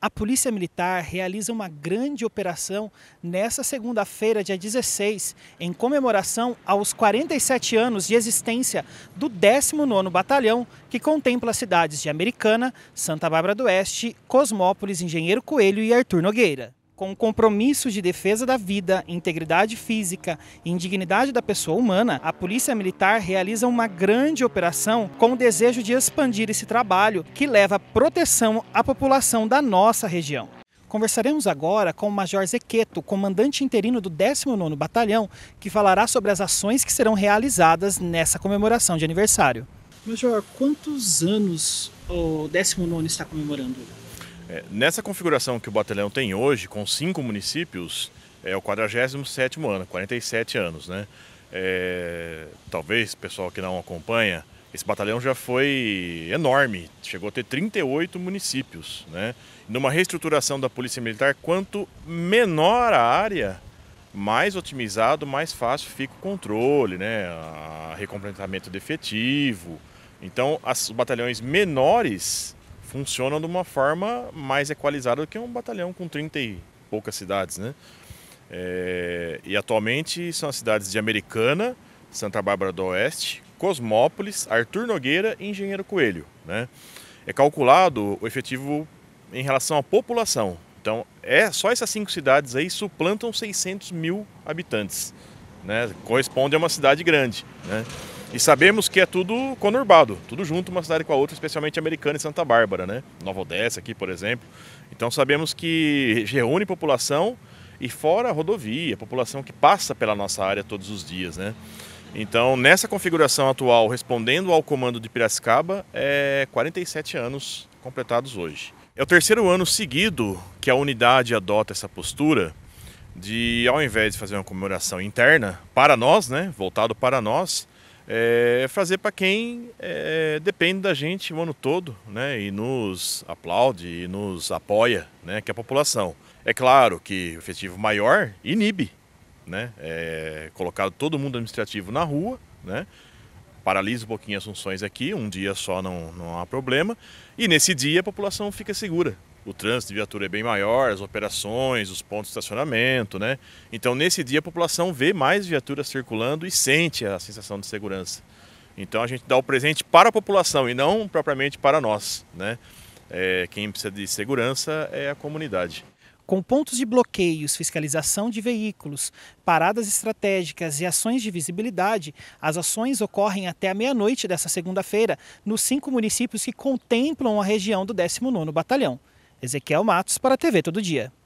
A Polícia Militar realiza uma grande operação nesta segunda-feira, dia 16, em comemoração aos 47 anos de existência do 19º Batalhão, que contempla as cidades de Americana, Santa Bárbara do Oeste, Cosmópolis, Engenheiro Coelho e Arthur Nogueira com o compromisso de defesa da vida, integridade física e indignidade da pessoa humana, a Polícia Militar realiza uma grande operação com o desejo de expandir esse trabalho que leva proteção à população da nossa região. Conversaremos agora com o Major Zequeto, comandante interino do 19º Batalhão, que falará sobre as ações que serão realizadas nessa comemoração de aniversário. Major, quantos anos o 19º está comemorando? É, nessa configuração que o Batalhão tem hoje, com cinco municípios, é o 47 ano, 47 anos, né? É, talvez, pessoal que não acompanha, esse batalhão já foi enorme, chegou a ter 38 municípios, né? Numa reestruturação da Polícia Militar, quanto menor a área, mais otimizado, mais fácil fica o controle, né? A de efetivo. Então, os batalhões menores funcionam de uma forma mais equalizada do que um batalhão com 30 e poucas cidades, né? É, e atualmente são as cidades de Americana, Santa Bárbara do Oeste, Cosmópolis, Arthur Nogueira e Engenheiro Coelho. Né? É calculado o efetivo em relação à população. Então, é só essas cinco cidades aí suplantam 600 mil habitantes. Né? Corresponde a uma cidade grande. Né? E sabemos que é tudo conurbado, tudo junto uma cidade com a outra, especialmente Americana e Santa Bárbara, né? Nova Odessa aqui, por exemplo. Então sabemos que reúne população e fora a rodovia, a população que passa pela nossa área todos os dias, né? Então, nessa configuração atual, respondendo ao comando de Piracicaba, é 47 anos completados hoje. É o terceiro ano seguido que a unidade adota essa postura de, ao invés de fazer uma comemoração interna para nós, né, voltado para nós, é, fazer para quem é, depende da gente o ano todo, né? E nos aplaude e nos apoia, né? Que é a população. É claro que o festivo maior inibe, né? É, colocado todo mundo administrativo na rua, né? Paralisa um pouquinho as funções aqui, um dia só não, não há problema. E nesse dia a população fica segura, o trânsito de viatura é bem maior, as operações, os pontos de estacionamento, né? Então, nesse dia, a população vê mais viaturas circulando e sente a sensação de segurança. Então, a gente dá o presente para a população e não propriamente para nós, né? É, quem precisa de segurança é a comunidade com pontos de bloqueios, fiscalização de veículos, paradas estratégicas e ações de visibilidade, as ações ocorrem até a meia-noite dessa segunda-feira nos cinco municípios que contemplam a região do 19º Batalhão. Ezequiel Matos para a TV Todo Dia.